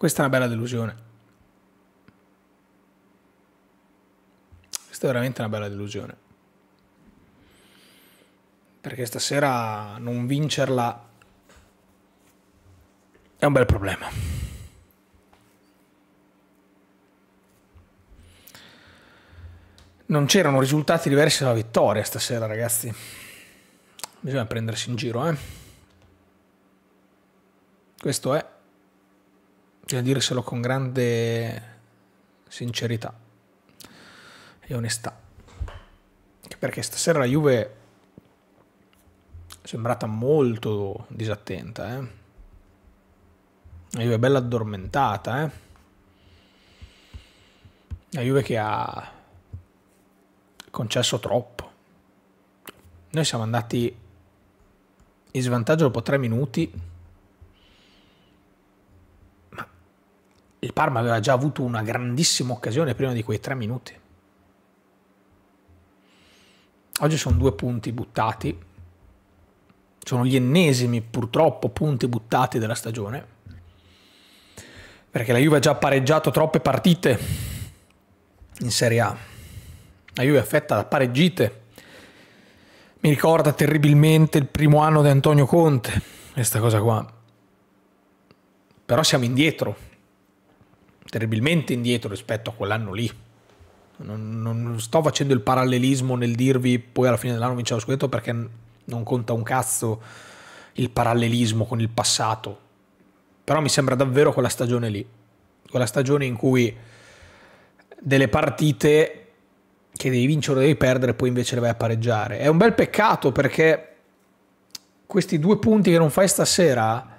Questa è una bella delusione. Questa è veramente una bella delusione. Perché stasera non vincerla è un bel problema. Non c'erano risultati diversi dalla vittoria stasera, ragazzi. Bisogna prendersi in giro, eh. Questo è bisogna dirselo con grande sincerità e onestà. Perché stasera la Juve è sembrata molto disattenta, eh? La Juve è bella addormentata, eh? La Juve che ha concesso troppo. Noi siamo andati in svantaggio dopo tre minuti il Parma aveva già avuto una grandissima occasione prima di quei tre minuti. Oggi sono due punti buttati, sono gli ennesimi purtroppo punti buttati della stagione, perché la Juve ha già pareggiato troppe partite in Serie A, la Juve è affetta da pareggite, mi ricorda terribilmente il primo anno di Antonio Conte, questa cosa qua, però siamo indietro terribilmente indietro rispetto a quell'anno lì. Non, non, sto facendo il parallelismo nel dirvi poi alla fine dell'anno vince lo scudetto perché non conta un cazzo il parallelismo con il passato. Però mi sembra davvero quella stagione lì. Quella stagione in cui delle partite che devi vincere o devi perdere, poi invece le vai a pareggiare. È un bel peccato perché questi due punti che non fai stasera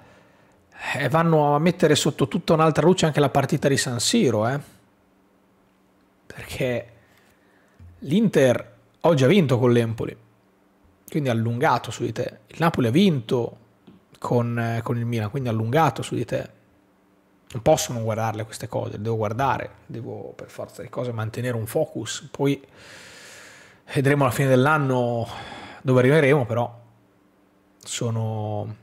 eh, vanno a mettere sotto tutta un'altra luce anche la partita di San Siro, eh? perché l'Inter oggi ha vinto con l'Empoli, quindi ha allungato su di te, il Napoli ha vinto con, eh, con il Milan, quindi ha allungato su di te. Non posso non guardarle queste cose, le devo guardare, devo per forza di cose mantenere un focus, poi vedremo alla fine dell'anno dove arriveremo, però sono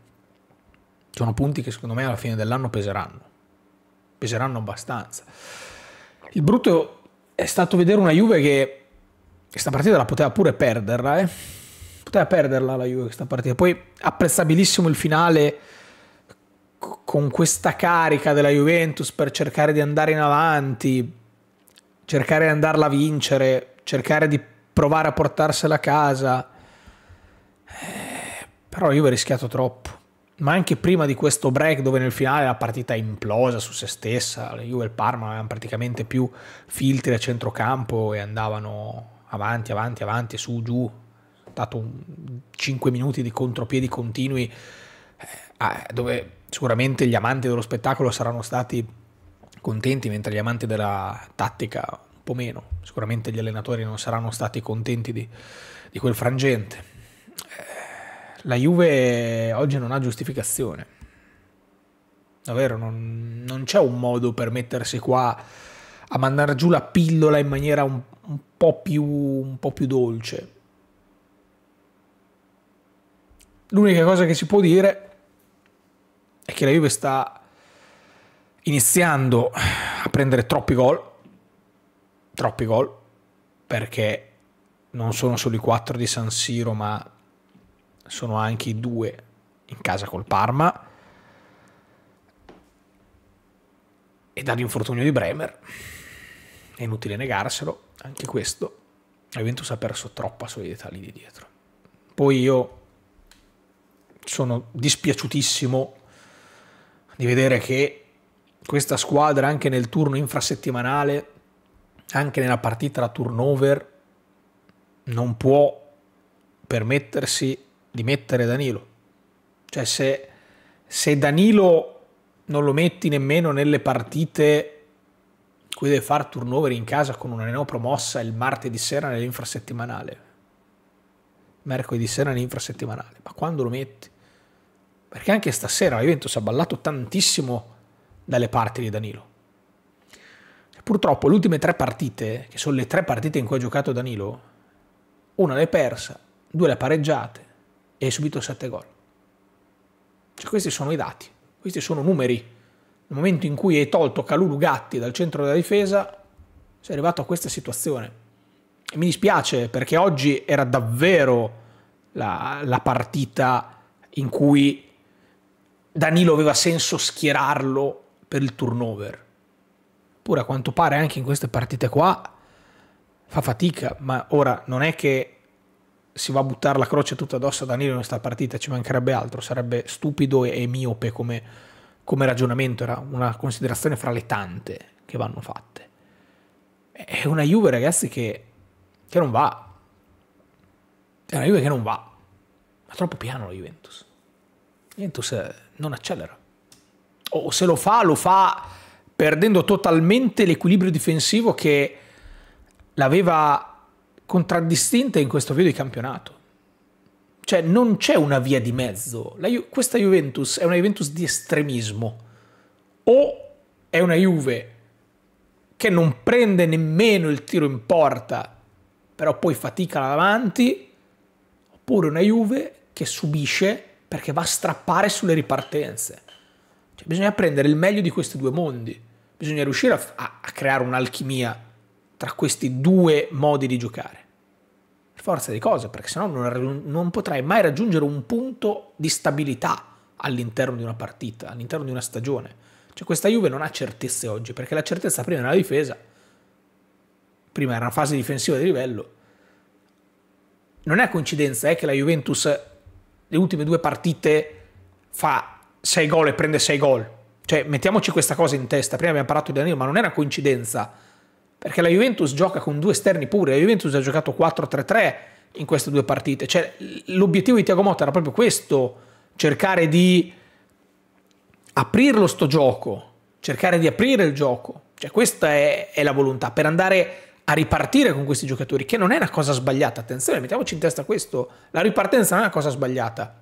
sono punti che secondo me alla fine dell'anno peseranno, peseranno abbastanza. Il brutto è stato vedere una Juve che questa partita la poteva pure perderla, eh? poteva perderla la Juve questa partita, poi apprezzabilissimo il finale con questa carica della Juventus per cercare di andare in avanti, cercare di andarla a vincere, cercare di provare a portarsela a casa. Eh, però Juve ha rischiato troppo ma anche prima di questo break dove nel finale la partita è implosa su se stessa, la Juve e il Parma avevano praticamente più filtri a centrocampo e andavano avanti, avanti, avanti, su, giù, dato un, 5 minuti di contropiedi continui eh, ah, dove sicuramente gli amanti dello spettacolo saranno stati contenti mentre gli amanti della tattica un po' meno, sicuramente gli allenatori non saranno stati contenti di, di quel frangente. Eh, la Juve oggi non ha giustificazione. Davvero, non, non c'è un modo per mettersi qua a mandare giù la pillola in maniera un, un, po, più, un po' più dolce. L'unica cosa che si può dire è che la Juve sta iniziando a prendere troppi gol, troppi gol, perché non sono solo i 4 di San Siro, ma sono anche i due in casa col Parma e dall'infortunio di Bremer è inutile negarselo anche questo la Juventus ha perso troppa solidità lì di dietro poi io sono dispiaciutissimo di vedere che questa squadra anche nel turno infrasettimanale anche nella partita da turnover non può permettersi di mettere Danilo. Cioè se, se Danilo non lo metti nemmeno nelle partite cui deve fare turnover in casa con una neopromossa il martedì sera nell'infrasettimanale, mercoledì sera nell'infrasettimanale, ma quando lo metti? Perché anche stasera la Juventus ha ballato tantissimo dalle parti di Danilo. E purtroppo le ultime tre partite, che sono le tre partite in cui ha giocato Danilo, una l'hai persa, due le ha pareggiate, e hai subito 7 gol. Cioè, questi sono i dati, questi sono numeri. Nel momento in cui hai tolto Calulu Gatti dal centro della difesa, sei arrivato a questa situazione. E mi dispiace perché oggi era davvero la, la partita in cui Danilo aveva senso schierarlo per il turnover. Pure a quanto pare anche in queste partite qua fa fatica, ma ora non è che si va a buttare la croce tutta addosso a Danilo in questa partita, ci mancherebbe altro, sarebbe stupido e miope come, come ragionamento, era una considerazione fra le tante che vanno fatte. È una Juve, ragazzi, che, che non va. È una Juve che non va. Ma troppo piano la Juventus. La Juventus eh, non accelera. O se lo fa, lo fa perdendo totalmente l'equilibrio difensivo che l'aveva contraddistinte in questo video di campionato. Cioè non c'è una via di mezzo. Ju questa Juventus è una Juventus di estremismo. O è una Juve che non prende nemmeno il tiro in porta, però poi fatica davanti, oppure una Juve che subisce perché va a strappare sulle ripartenze. Cioè, bisogna prendere il meglio di questi due mondi, bisogna riuscire a, a, a creare un'alchimia tra questi due modi di giocare forza di cose, perché sennò non, non potrai mai raggiungere un punto di stabilità all'interno di una partita, all'interno di una stagione. Cioè questa Juve non ha certezze oggi, perché la certezza prima era la difesa, prima era una fase difensiva di livello. Non è coincidenza eh, che la Juventus le ultime due partite fa 6 gol e prende 6 gol. Cioè mettiamoci questa cosa in testa, prima abbiamo parlato di Danilo, ma non è una coincidenza perché la Juventus gioca con due esterni pure, la Juventus ha giocato 4-3-3 in queste due partite, cioè l'obiettivo di Tiago Motta era proprio questo, cercare di aprirlo sto gioco, cercare di aprire il gioco, cioè questa è, è la volontà per andare a ripartire con questi giocatori, che non è una cosa sbagliata, attenzione, mettiamoci in testa questo, la ripartenza non è una cosa sbagliata,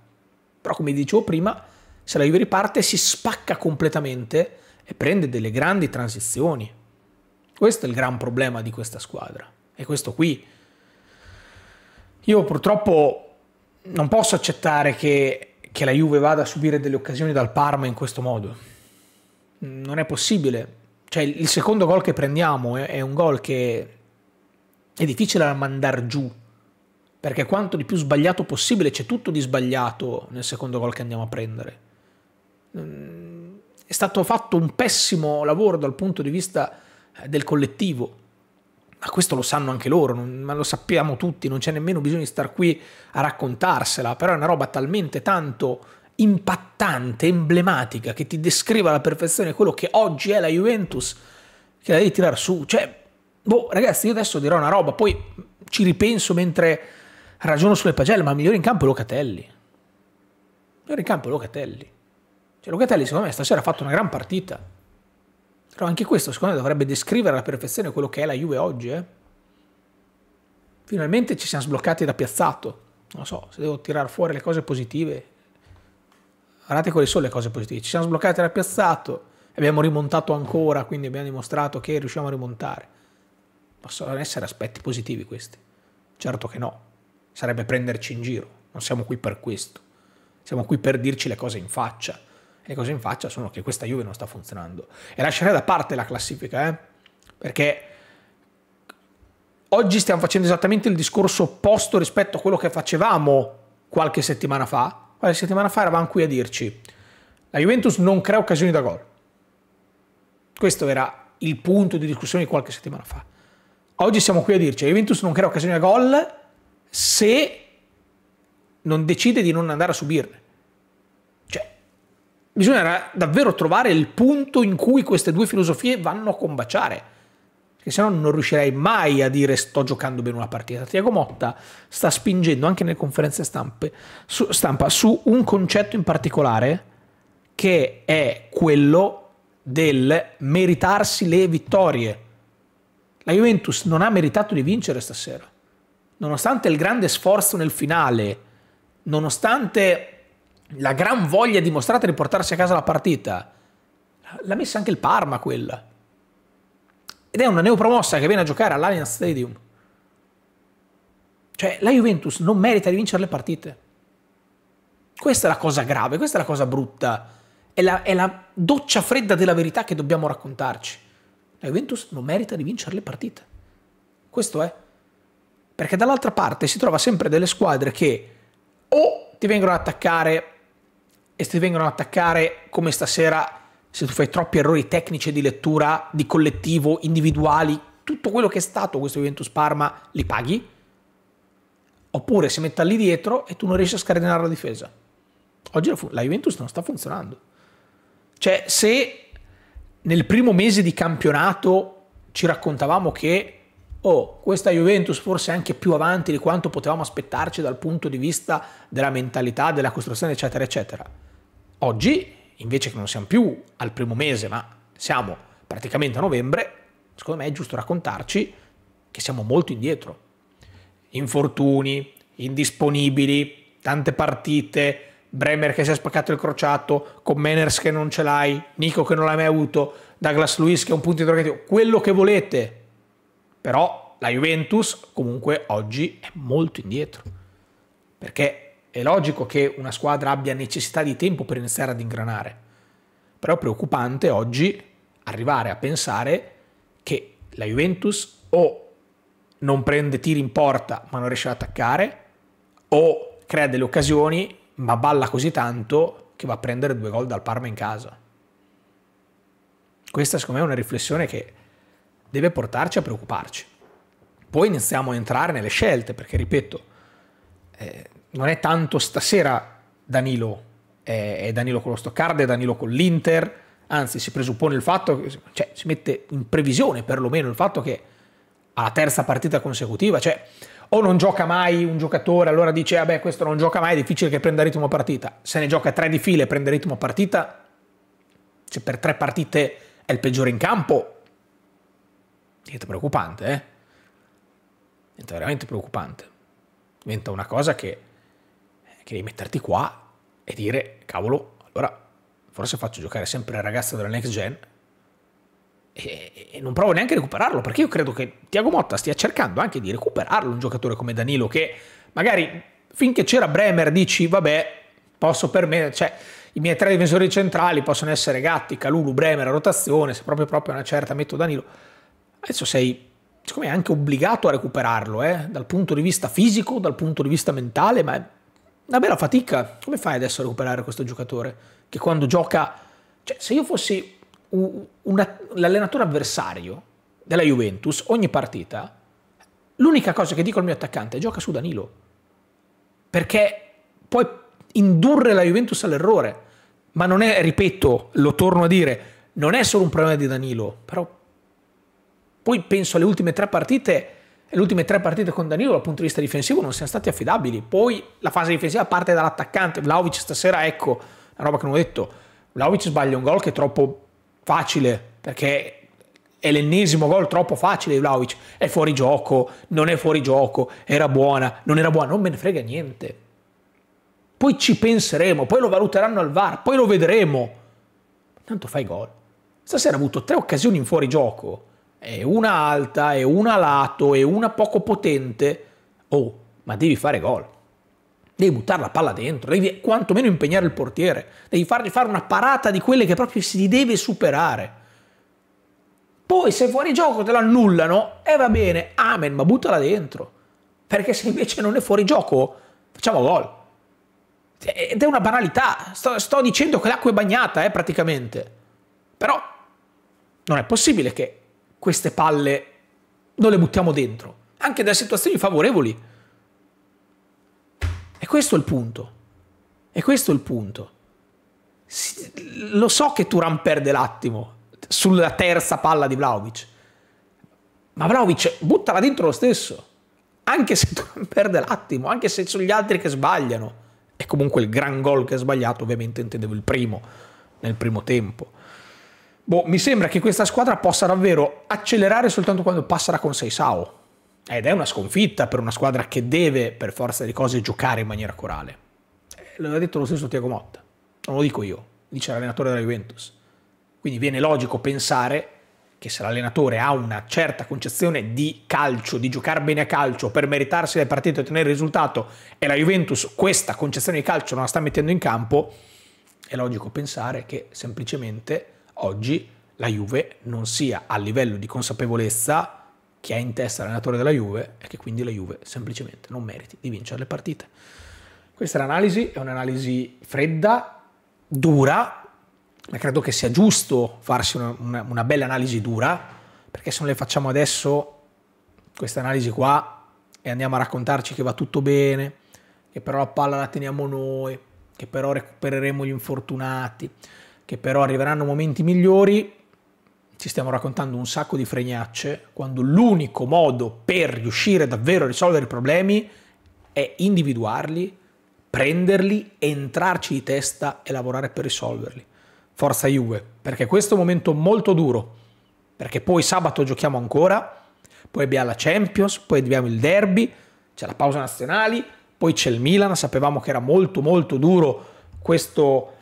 però come dicevo prima, se la Juve riparte si spacca completamente e prende delle grandi transizioni. Questo è il gran problema di questa squadra. E questo qui. Io purtroppo non posso accettare che, che la Juve vada a subire delle occasioni dal Parma in questo modo. Non è possibile. Cioè, il secondo gol che prendiamo è, è un gol che è difficile da mandare giù perché quanto di più sbagliato possibile c'è tutto di sbagliato nel secondo gol che andiamo a prendere. Mm, è stato fatto un pessimo lavoro dal punto di vista del collettivo. Ma questo lo sanno anche loro, non, ma lo sappiamo tutti, non c'è nemmeno bisogno di star qui a raccontarsela, però è una roba talmente tanto impattante, emblematica, che ti descrive alla perfezione quello che oggi è la Juventus, che la devi tirare su. Cioè, boh, ragazzi, io adesso dirò una roba, poi ci ripenso mentre ragiono sulle pagelle, ma il migliore in campo è Locatelli. Il migliore in campo è Locatelli. Cioè, Locatelli, secondo me, stasera ha fatto una gran partita. Però anche questo, secondo me, dovrebbe descrivere alla perfezione quello che è la Juve oggi. Eh? Finalmente ci siamo sbloccati da piazzato. Non so, se devo tirare fuori le cose positive, guardate quali sono le cose positive. Ci siamo sbloccati da piazzato, abbiamo rimontato ancora, quindi abbiamo dimostrato che riusciamo a rimontare. Possono essere aspetti positivi questi. Certo che no, sarebbe prenderci in giro. Non siamo qui per questo. Siamo qui per dirci le cose in faccia le cose in faccia sono che questa Juve non sta funzionando. E lascerei da parte la classifica, eh? perché oggi stiamo facendo esattamente il discorso opposto rispetto a quello che facevamo qualche settimana fa. Qualche settimana fa eravamo qui a dirci la Juventus non crea occasioni da gol. Questo era il punto di discussione di qualche settimana fa. Oggi siamo qui a dirci la Juventus non crea occasioni da gol se non decide di non andare a subirne bisognerà davvero trovare il punto in cui queste due filosofie vanno a combaciare. Perché se no non riuscirei mai a dire sto giocando bene una partita. Tiago Motta sta spingendo anche nelle conferenze stampe, su, stampa su un concetto in particolare che è quello del meritarsi le vittorie. La Juventus non ha meritato di vincere stasera. Nonostante il grande sforzo nel finale, nonostante la gran voglia dimostrata di portarsi a casa la partita, l'ha messa anche il Parma quella. Ed è una neopromossa che viene a giocare all'Allianz Stadium. Cioè, la Juventus non merita di vincere le partite. Questa è la cosa grave, questa è la cosa brutta. È la, è la doccia fredda della verità che dobbiamo raccontarci. La Juventus non merita di vincere le partite. Questo è. Perché dall'altra parte si trova sempre delle squadre che o ti vengono ad attaccare e se ti vengono ad attaccare come stasera, se tu fai troppi errori tecnici di lettura, di collettivo, individuali, tutto quello che è stato questo Juventus Parma li paghi. Oppure si metta lì dietro e tu non riesci a scardinare la difesa. Oggi la, la Juventus non sta funzionando. Cioè, se nel primo mese di campionato ci raccontavamo che oh, questa Juventus forse è anche più avanti di quanto potevamo aspettarci dal punto di vista della mentalità, della costruzione, eccetera, eccetera. Oggi, invece che non siamo più al primo mese, ma siamo praticamente a novembre, secondo me è giusto raccontarci che siamo molto indietro. Infortuni, indisponibili, tante partite, Bremer che si è spaccato il crociato, con Commeners che non ce l'hai, Nico che non l'hai mai avuto, Douglas Luis che è un punto interrogativo, quello che volete. Però la Juventus comunque oggi è molto indietro. Perché è logico che una squadra abbia necessità di tempo per iniziare ad ingranare, però è preoccupante oggi arrivare a pensare che la Juventus o non prende tiri in porta ma non riesce ad attaccare, o crea delle occasioni ma balla così tanto che va a prendere due gol dal Parma in casa. Questa secondo me è una riflessione che deve portarci a preoccuparci. Poi iniziamo a entrare nelle scelte, perché ripeto, eh, non è tanto stasera Danilo, è, è Danilo con lo Stoccarda, è Danilo con l'Inter, anzi si presuppone il fatto, che, cioè si mette in previsione perlomeno il fatto che alla terza partita consecutiva, cioè o non gioca mai un giocatore, allora dice vabbè ah, questo non gioca mai, è difficile che prenda ritmo partita, se ne gioca tre di file e prende ritmo partita, se per tre partite è il peggiore in campo, diventa preoccupante, eh? diventa veramente preoccupante, diventa una cosa che che devi metterti qua e dire, cavolo, allora forse faccio giocare sempre il ragazzo della next gen e, e non provo neanche a recuperarlo, perché io credo che Tiago Motta stia cercando anche di recuperarlo, un giocatore come Danilo che magari finché c'era Bremer dici, vabbè, posso per me, cioè i miei tre difensori centrali possono essere Gatti, Calulu, Bremer, rotazione, se proprio proprio una certa metto Danilo. Adesso sei, siccome anche obbligato a recuperarlo, eh? dal punto di vista fisico, dal punto di vista mentale, ma una bella fatica. Come fai adesso a recuperare questo giocatore? Che quando gioca... Cioè, se io fossi l'allenatore avversario della Juventus, ogni partita, l'unica cosa che dico al mio attaccante è gioca su Danilo. Perché puoi indurre la Juventus all'errore. Ma non è, ripeto, lo torno a dire, non è solo un problema di Danilo. Però poi penso alle ultime tre partite le ultime tre partite con Danilo dal punto di vista difensivo non siano stati affidabili. Poi la fase difensiva parte dall'attaccante. Vlaovic stasera, ecco, la roba che non ho detto, Vlaovic sbaglia un gol che è troppo facile, perché è l'ennesimo gol troppo facile di Vlaovic. È fuori gioco, non è fuori gioco, era buona, non era buona, non me ne frega niente. Poi ci penseremo, poi lo valuteranno al VAR, poi lo vedremo. Tanto fai gol. Stasera ha avuto tre occasioni in fuori gioco e una alta e una lato e una poco potente, oh, ma devi fare gol. Devi buttare la palla dentro, devi quantomeno impegnare il portiere, devi fargli fare una parata di quelle che proprio si deve superare. Poi se fuori gioco te l'annullano, e eh, va bene, amen, ma buttala dentro. Perché se invece non è fuori gioco, facciamo gol. Ed è una banalità, sto, sto dicendo che l'acqua è bagnata, eh, praticamente. Però non è possibile che queste palle non le buttiamo dentro, anche da situazioni favorevoli. E questo è il punto. E questo è il punto. Lo so che Turan perde l'attimo sulla terza palla di Vlaovic, ma Vlaovic buttala dentro lo stesso, anche se Turan perde l'attimo, anche se sono gli altri che sbagliano. E comunque il gran gol che ha sbagliato, ovviamente intendevo il primo, nel primo tempo. Boh, mi sembra che questa squadra possa davvero accelerare soltanto quando passerà con 6 Seisao. Ed è una sconfitta per una squadra che deve, per forza di cose, giocare in maniera corale. Eh, L'aveva detto lo stesso Tiago Motta, non lo dico io, dice l'allenatore della Juventus. Quindi viene logico pensare che se l'allenatore ha una certa concezione di calcio, di giocare bene a calcio per meritarsi le partite e ottenere il risultato, e la Juventus questa concezione di calcio non la sta mettendo in campo, è logico pensare che semplicemente oggi la Juve non sia a livello di consapevolezza che ha in testa l'allenatore della Juve e che quindi la Juve semplicemente non meriti di vincere le partite. Questa è l'analisi, è un'analisi fredda, dura, ma credo che sia giusto farsi una, una, una bella analisi dura, perché se non le facciamo adesso questa analisi qua e andiamo a raccontarci che va tutto bene, che però la palla la teniamo noi, che però recupereremo gli infortunati, che però arriveranno momenti migliori, ci stiamo raccontando un sacco di fregnacce, quando l'unico modo per riuscire davvero a risolvere i problemi è individuarli, prenderli, entrarci di testa e lavorare per risolverli. Forza Juve, perché questo è un momento molto duro, perché poi sabato giochiamo ancora, poi abbiamo la Champions, poi abbiamo il derby, c'è la pausa nazionali, poi c'è il Milan, sapevamo che era molto molto duro questo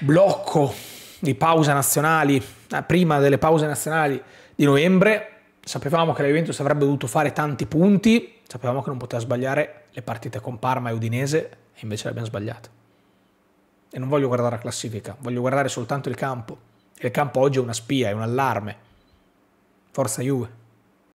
blocco di pausa nazionali, eh, prima delle pause nazionali di novembre, sapevamo che la Juventus avrebbe dovuto fare tanti punti, sapevamo che non poteva sbagliare le partite con Parma e Udinese e invece le abbiamo sbagliate. E non voglio guardare la classifica, voglio guardare soltanto il campo. E il campo oggi è una spia, è un allarme. Forza Juve.